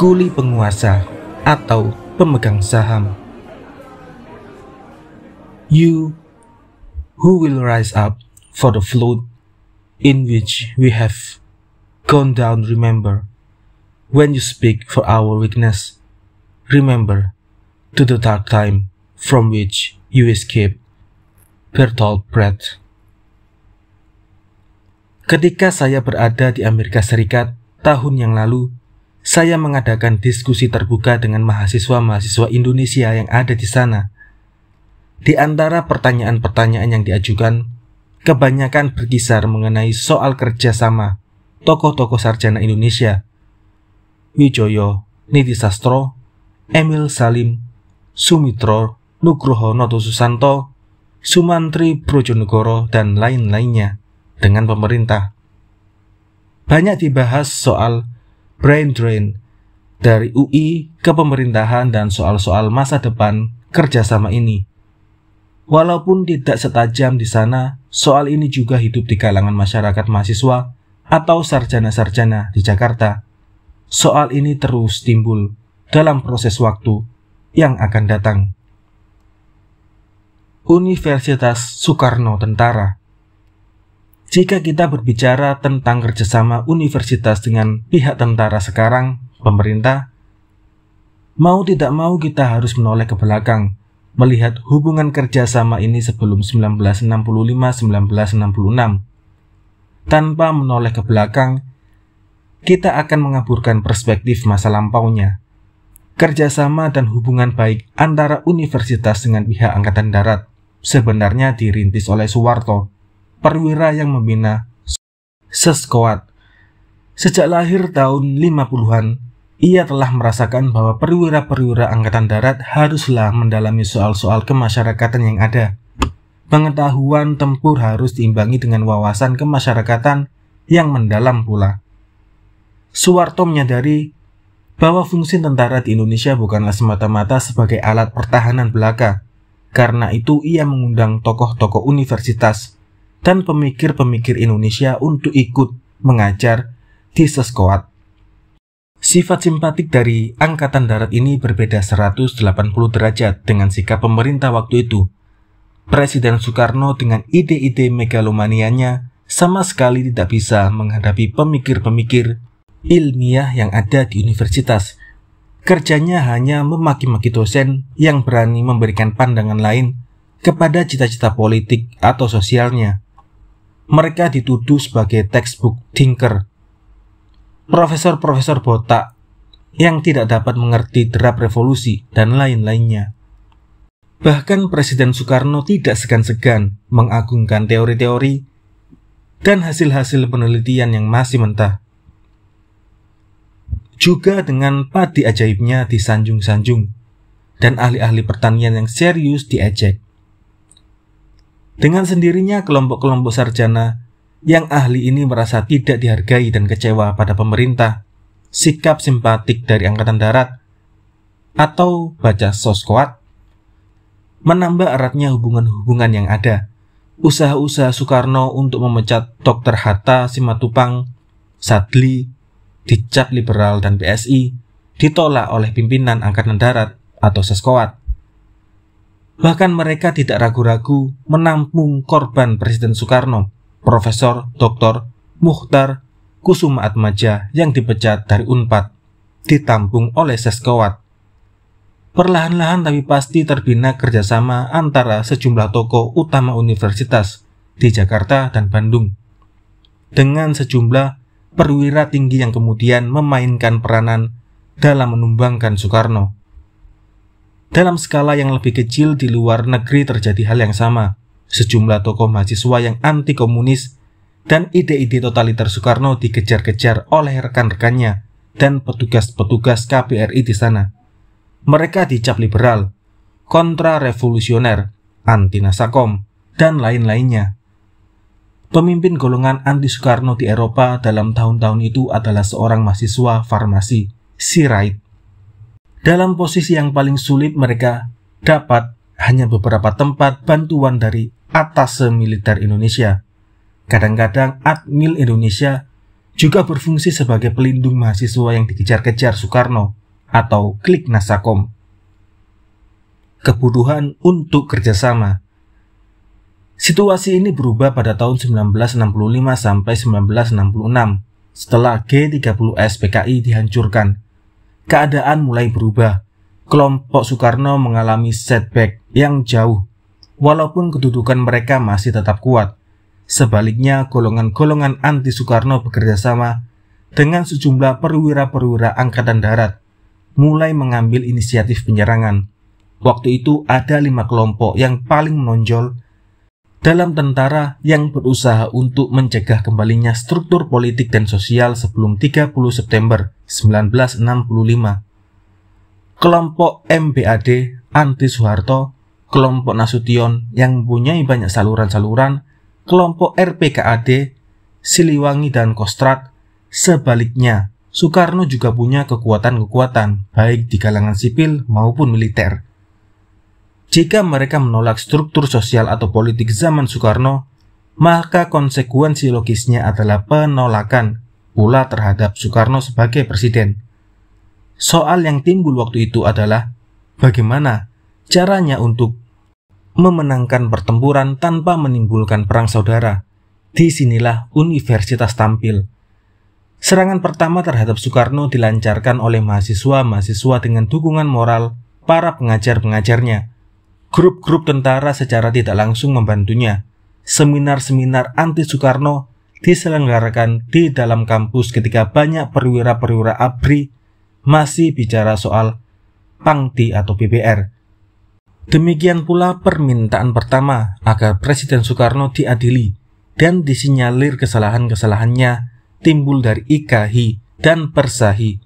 kuli penguasa atau pemegang saham. You who will rise up for the flood in which we have gone down, remember, when you speak for our weakness, remember to the dark time from which you escape, Bertolt Brecht Ketika saya berada di Amerika Serikat tahun yang lalu, saya mengadakan diskusi terbuka dengan mahasiswa-mahasiswa Indonesia yang ada di sana. Di antara pertanyaan-pertanyaan yang diajukan, kebanyakan berkisar mengenai soal kerjasama tokoh-tokoh sarjana Indonesia. Wijoyo, Niti Sastro, Emil Salim, Sumitro, Nugroho Noto Susanto, Sumantri Brojonegoro, dan lain-lainnya dengan pemerintah. Banyak dibahas soal brain drain dari UI ke pemerintahan dan soal-soal masa depan kerjasama ini. Walaupun tidak setajam di sana, soal ini juga hidup di kalangan masyarakat mahasiswa atau sarjana-sarjana di Jakarta. Soal ini terus timbul dalam proses waktu yang akan datang. Universitas Soekarno Tentara jika kita berbicara tentang kerjasama universitas dengan pihak tentara sekarang, pemerintah, mau tidak mau kita harus menoleh ke belakang, melihat hubungan kerjasama ini sebelum 1965-1966. Tanpa menoleh ke belakang, kita akan mengaburkan perspektif masa lampaunya. Kerjasama dan hubungan baik antara universitas dengan pihak Angkatan Darat sebenarnya dirintis oleh Soeharto perwira yang membina seskoat. Sejak lahir tahun 50-an, ia telah merasakan bahwa perwira-perwira Angkatan Darat haruslah mendalami soal-soal kemasyarakatan yang ada. Pengetahuan tempur harus diimbangi dengan wawasan kemasyarakatan yang mendalam pula. Suwarto menyadari bahwa fungsi tentara di Indonesia bukanlah semata-mata sebagai alat pertahanan belaka. Karena itu ia mengundang tokoh-tokoh universitas dan pemikir-pemikir Indonesia untuk ikut mengajar di seskoat. Sifat simpatik dari Angkatan Darat ini berbeda 180 derajat dengan sikap pemerintah waktu itu. Presiden Soekarno dengan ide-ide megalomanianya sama sekali tidak bisa menghadapi pemikir-pemikir ilmiah yang ada di universitas. Kerjanya hanya memaki-maki dosen yang berani memberikan pandangan lain kepada cita-cita politik atau sosialnya mereka dituduh sebagai textbook thinker. Profesor-profesor botak yang tidak dapat mengerti derap revolusi dan lain-lainnya. Bahkan Presiden Soekarno tidak segan-segan mengagungkan teori-teori dan hasil-hasil penelitian yang masih mentah. Juga dengan padi ajaibnya di sanjung sanjung dan ahli-ahli pertanian yang serius diejek. Dengan sendirinya kelompok-kelompok sarjana yang ahli ini merasa tidak dihargai dan kecewa pada pemerintah, sikap simpatik dari Angkatan Darat, atau baca soskoat, menambah eratnya hubungan-hubungan yang ada. Usaha-usaha Soekarno untuk memecat Dr. Hatta Simatupang, Sadli, dicat liberal dan PSI, ditolak oleh pimpinan Angkatan Darat atau Seskoat. Bahkan mereka tidak ragu-ragu menampung korban Presiden Soekarno, Profesor Dr. Muhtar Kusuma Atmaja yang dipecat dari UNPAD, ditampung oleh Seskowat. Perlahan-lahan tapi pasti terbina kerjasama antara sejumlah toko utama universitas di Jakarta dan Bandung. Dengan sejumlah perwira tinggi yang kemudian memainkan peranan dalam menumbangkan Soekarno. Dalam skala yang lebih kecil di luar negeri terjadi hal yang sama. Sejumlah tokoh mahasiswa yang anti komunis dan ide-ide totaliter Soekarno dikejar-kejar oleh rekan-rekannya dan petugas-petugas KPRI di sana. Mereka dicap liberal, kontra-revolusioner, anti-nasakom, dan lain-lainnya. Pemimpin golongan anti Soekarno di Eropa dalam tahun-tahun itu adalah seorang mahasiswa farmasi, Sirait. Dalam posisi yang paling sulit mereka dapat hanya beberapa tempat bantuan dari atas militer Indonesia. Kadang-kadang Admil Indonesia juga berfungsi sebagai pelindung mahasiswa yang dikejar-kejar Soekarno atau klik Nasakom. Kebutuhan untuk kerjasama Situasi ini berubah pada tahun 1965 sampai 1966 setelah G30S PKI dihancurkan keadaan mulai berubah. Kelompok Soekarno mengalami setback yang jauh, walaupun kedudukan mereka masih tetap kuat. Sebaliknya, golongan-golongan anti Soekarno bekerjasama dengan sejumlah perwira-perwira angkatan darat mulai mengambil inisiatif penyerangan. Waktu itu ada lima kelompok yang paling menonjol dalam tentara yang berusaha untuk mencegah kembalinya struktur politik dan sosial sebelum 30 September 1965. Kelompok MPAD anti Soeharto, kelompok Nasution yang mempunyai banyak saluran-saluran, kelompok RPKAD, Siliwangi dan Kostrat, sebaliknya Soekarno juga punya kekuatan-kekuatan baik di kalangan sipil maupun militer jika mereka menolak struktur sosial atau politik zaman Soekarno, maka konsekuensi logisnya adalah penolakan pula terhadap Soekarno sebagai presiden. Soal yang timbul waktu itu adalah bagaimana caranya untuk memenangkan pertempuran tanpa menimbulkan perang saudara. Disinilah universitas tampil. Serangan pertama terhadap Soekarno dilancarkan oleh mahasiswa-mahasiswa dengan dukungan moral para pengajar-pengajarnya grup-grup tentara secara tidak langsung membantunya. Seminar-seminar anti Soekarno diselenggarakan di dalam kampus ketika banyak perwira-perwira ABRI masih bicara soal Pangti atau PBR. Demikian pula permintaan pertama agar Presiden Soekarno diadili dan disinyalir kesalahan-kesalahannya timbul dari IKHI dan Persahi,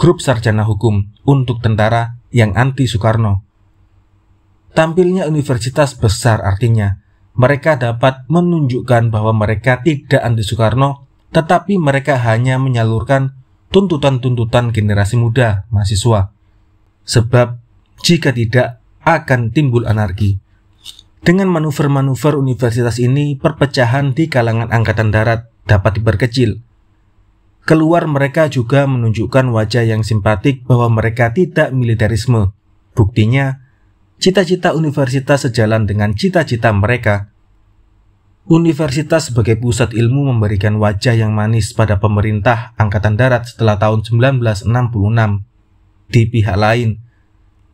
grup sarjana hukum untuk tentara yang anti Soekarno. Tampilnya universitas besar artinya mereka dapat menunjukkan bahwa mereka tidak anti Soekarno, tetapi mereka hanya menyalurkan tuntutan-tuntutan generasi muda mahasiswa. Sebab jika tidak akan timbul anarki. Dengan manuver-manuver universitas ini, perpecahan di kalangan angkatan darat dapat diperkecil. Keluar mereka juga menunjukkan wajah yang simpatik bahwa mereka tidak militerisme. Buktinya, cita-cita universitas sejalan dengan cita-cita mereka. Universitas sebagai pusat ilmu memberikan wajah yang manis pada pemerintah Angkatan Darat setelah tahun 1966. Di pihak lain,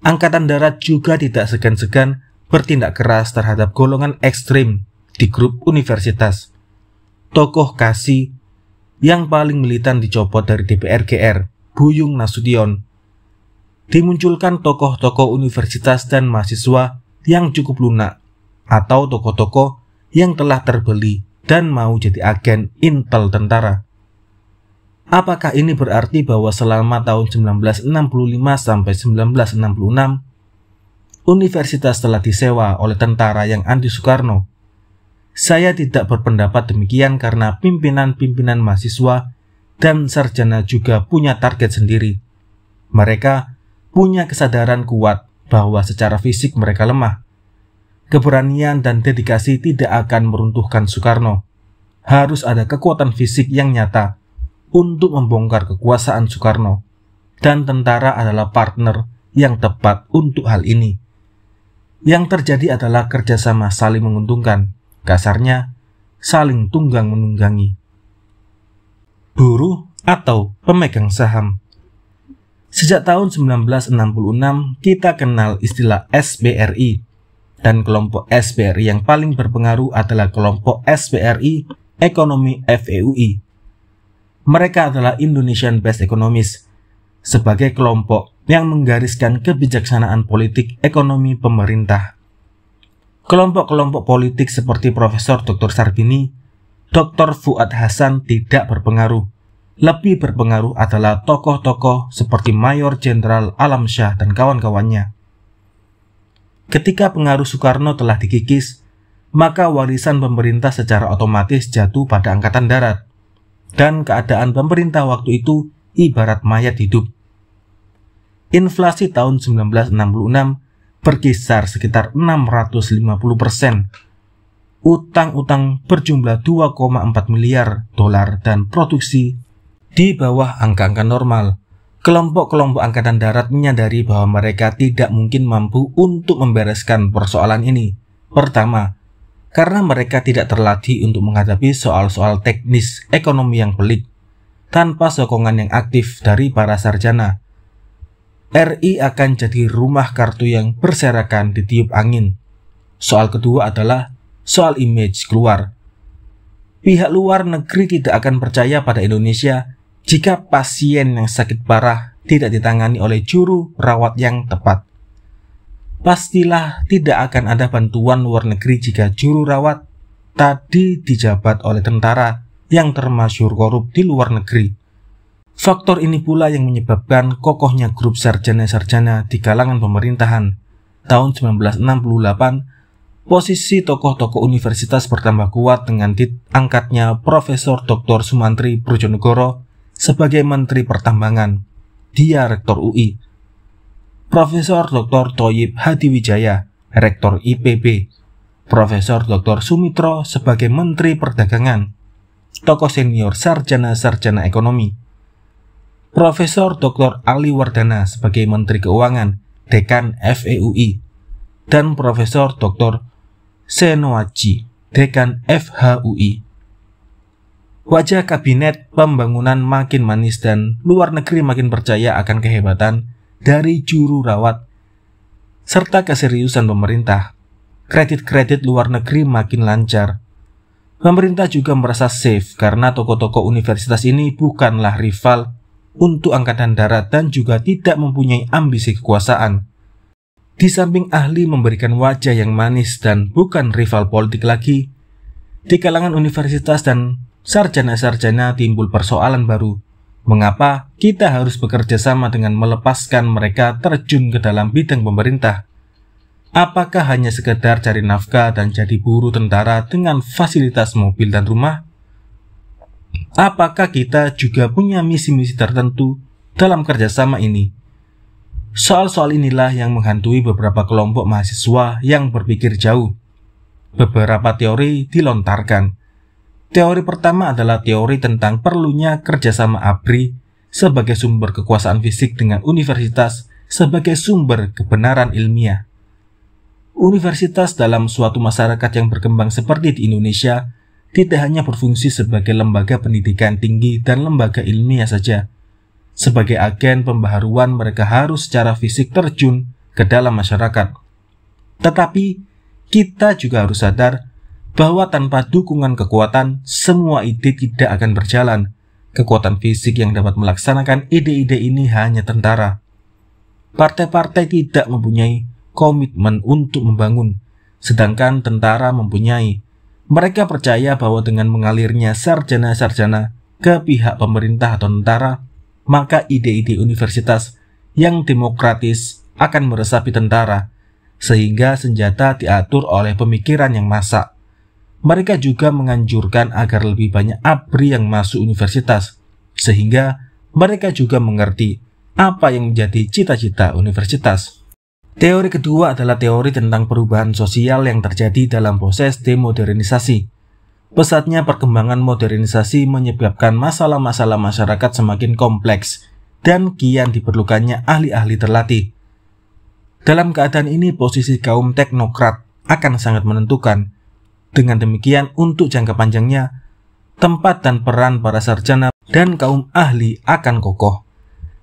Angkatan Darat juga tidak segan-segan bertindak keras terhadap golongan ekstrim di grup universitas. Tokoh Kasih yang paling militan dicopot dari DPR GR, Buyung Nasution, dimunculkan tokoh-tokoh universitas dan mahasiswa yang cukup lunak atau tokoh-tokoh yang telah terbeli dan mau jadi agen intel tentara. Apakah ini berarti bahwa selama tahun 1965 sampai 1966 universitas telah disewa oleh tentara yang anti Soekarno? Saya tidak berpendapat demikian karena pimpinan-pimpinan mahasiswa dan sarjana juga punya target sendiri. Mereka punya kesadaran kuat bahwa secara fisik mereka lemah. Keberanian dan dedikasi tidak akan meruntuhkan Soekarno. Harus ada kekuatan fisik yang nyata untuk membongkar kekuasaan Soekarno, dan tentara adalah partner yang tepat untuk hal ini. Yang terjadi adalah kerjasama saling menguntungkan, kasarnya saling tunggang menunggangi. Buruh atau pemegang saham Sejak tahun 1966, kita kenal istilah SBRI. Dan kelompok SBRI yang paling berpengaruh adalah kelompok SBRI Ekonomi FEUI. Mereka adalah Indonesian Best Economist, sebagai kelompok yang menggariskan kebijaksanaan politik ekonomi pemerintah. Kelompok-kelompok politik seperti Profesor Dr. Sarbini, Dr. Fuad Hasan tidak berpengaruh lebih berpengaruh adalah tokoh-tokoh seperti Mayor Jenderal Alam Alamsyah dan kawan-kawannya. Ketika pengaruh Soekarno telah dikikis, maka warisan pemerintah secara otomatis jatuh pada Angkatan Darat. Dan keadaan pemerintah waktu itu ibarat mayat hidup. Inflasi tahun 1966 berkisar sekitar 650 persen utang-utang berjumlah 2,4 miliar dolar dan produksi di bawah angka-angka normal. Kelompok-kelompok angkatan darat menyadari bahwa mereka tidak mungkin mampu untuk membereskan persoalan ini. Pertama, karena mereka tidak terlatih untuk menghadapi soal-soal teknis ekonomi yang pelik tanpa sokongan yang aktif dari para sarjana. RI akan jadi rumah kartu yang berserakan di tiup angin. Soal kedua adalah soal image keluar. Pihak luar negeri tidak akan percaya pada Indonesia jika pasien yang sakit parah tidak ditangani oleh juru rawat yang tepat. Pastilah tidak akan ada bantuan luar negeri jika juru rawat tadi dijabat oleh tentara yang termasyur korup di luar negeri. Faktor ini pula yang menyebabkan kokohnya grup sarjana-sarjana di kalangan pemerintahan. Tahun 1968, posisi tokoh-tokoh universitas bertambah kuat dengan diangkatnya Profesor Dr. Sumantri Brojonegoro sebagai Menteri Pertambangan. Dia Rektor UI. Profesor Dr. Toyib Hadi Wijaya, Rektor IPB. Profesor Dr. Sumitro sebagai Menteri Perdagangan. Tokoh senior sarjana-sarjana ekonomi. Profesor Dr. Ali Wardana sebagai Menteri Keuangan, Dekan FEUI, dan Profesor Dr. Senoaji, Dekan FHUI. Wajah kabinet pembangunan makin manis dan luar negeri makin percaya akan kehebatan dari juru rawat serta keseriusan pemerintah. Kredit-kredit luar negeri makin lancar. Pemerintah juga merasa safe karena toko-toko universitas ini bukanlah rival untuk angkatan darat dan juga tidak mempunyai ambisi kekuasaan. Di samping ahli memberikan wajah yang manis dan bukan rival politik lagi, di kalangan universitas dan sarjana-sarjana timbul persoalan baru. Mengapa kita harus bekerja sama dengan melepaskan mereka terjun ke dalam bidang pemerintah? Apakah hanya sekedar cari nafkah dan jadi buruh tentara dengan fasilitas mobil dan rumah? Apakah kita juga punya misi-misi tertentu dalam kerjasama ini? Soal-soal inilah yang menghantui beberapa kelompok mahasiswa yang berpikir jauh. Beberapa teori dilontarkan, Teori pertama adalah teori tentang perlunya kerjasama ABRI sebagai sumber kekuasaan fisik dengan universitas sebagai sumber kebenaran ilmiah. Universitas dalam suatu masyarakat yang berkembang seperti di Indonesia tidak hanya berfungsi sebagai lembaga pendidikan tinggi dan lembaga ilmiah saja. Sebagai agen pembaharuan mereka harus secara fisik terjun ke dalam masyarakat. Tetapi, kita juga harus sadar bahwa tanpa dukungan kekuatan, semua ide tidak akan berjalan. Kekuatan fisik yang dapat melaksanakan ide-ide ini hanya tentara. Partai-partai tidak mempunyai komitmen untuk membangun, sedangkan tentara mempunyai. Mereka percaya bahwa dengan mengalirnya sarjana-sarjana ke pihak pemerintah atau tentara, maka ide-ide universitas yang demokratis akan meresapi tentara, sehingga senjata diatur oleh pemikiran yang masak. Mereka juga menganjurkan agar lebih banyak ABRI yang masuk universitas, sehingga mereka juga mengerti apa yang menjadi cita-cita universitas. Teori kedua adalah teori tentang perubahan sosial yang terjadi dalam proses demodernisasi. Pesatnya perkembangan modernisasi menyebabkan masalah-masalah masyarakat semakin kompleks dan kian diperlukannya ahli-ahli terlatih. Dalam keadaan ini, posisi kaum teknokrat akan sangat menentukan dengan demikian, untuk jangka panjangnya, tempat dan peran para sarjana dan kaum ahli akan kokoh.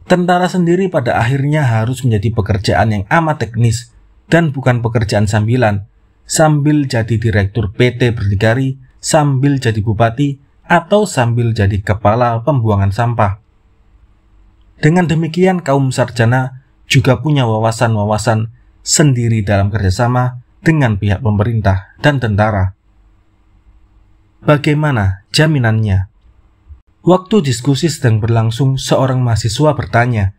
Tentara sendiri pada akhirnya harus menjadi pekerjaan yang amat teknis dan bukan pekerjaan sambilan, sambil jadi direktur PT berdikari, sambil jadi bupati, atau sambil jadi kepala pembuangan sampah. Dengan demikian kaum sarjana juga punya wawasan-wawasan sendiri dalam kerjasama dengan pihak pemerintah dan tentara. Bagaimana jaminannya? Waktu diskusi sedang berlangsung, seorang mahasiswa bertanya,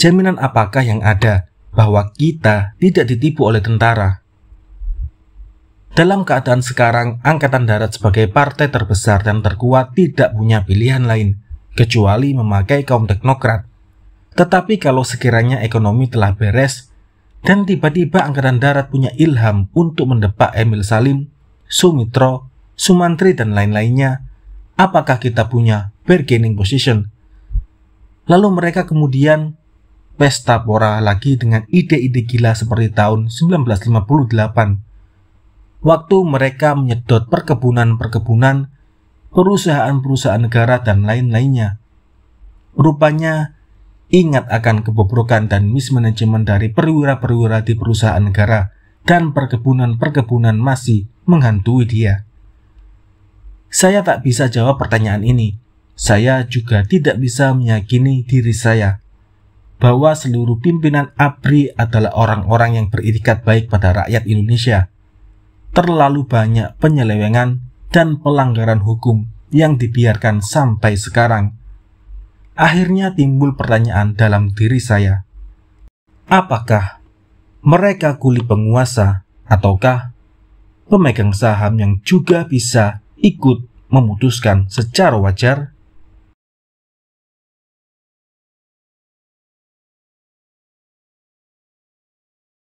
"Jaminan apakah yang ada bahwa kita tidak ditipu oleh tentara?" Dalam keadaan sekarang, Angkatan Darat sebagai partai terbesar dan terkuat tidak punya pilihan lain kecuali memakai kaum teknokrat. Tetapi kalau sekiranya ekonomi telah beres dan tiba-tiba Angkatan Darat punya ilham untuk mendepak Emil Salim, Sumitro, Sumantri dan lain-lainnya, apakah kita punya bargaining position? Lalu mereka kemudian pesta pora lagi dengan ide-ide gila seperti tahun 1958. Waktu mereka menyedot perkebunan-perkebunan, perusahaan-perusahaan negara dan lain-lainnya. Rupanya ingat akan kebobrokan dan mismanajemen dari perwira-perwira di perusahaan negara dan perkebunan-perkebunan masih menghantui dia. Saya tak bisa jawab pertanyaan ini. Saya juga tidak bisa meyakini diri saya bahwa seluruh pimpinan APRI adalah orang-orang yang beritikat baik pada rakyat Indonesia. Terlalu banyak penyelewengan dan pelanggaran hukum yang dibiarkan sampai sekarang. Akhirnya timbul pertanyaan dalam diri saya. Apakah mereka kuli penguasa ataukah pemegang saham yang juga bisa ikut memutuskan secara wajar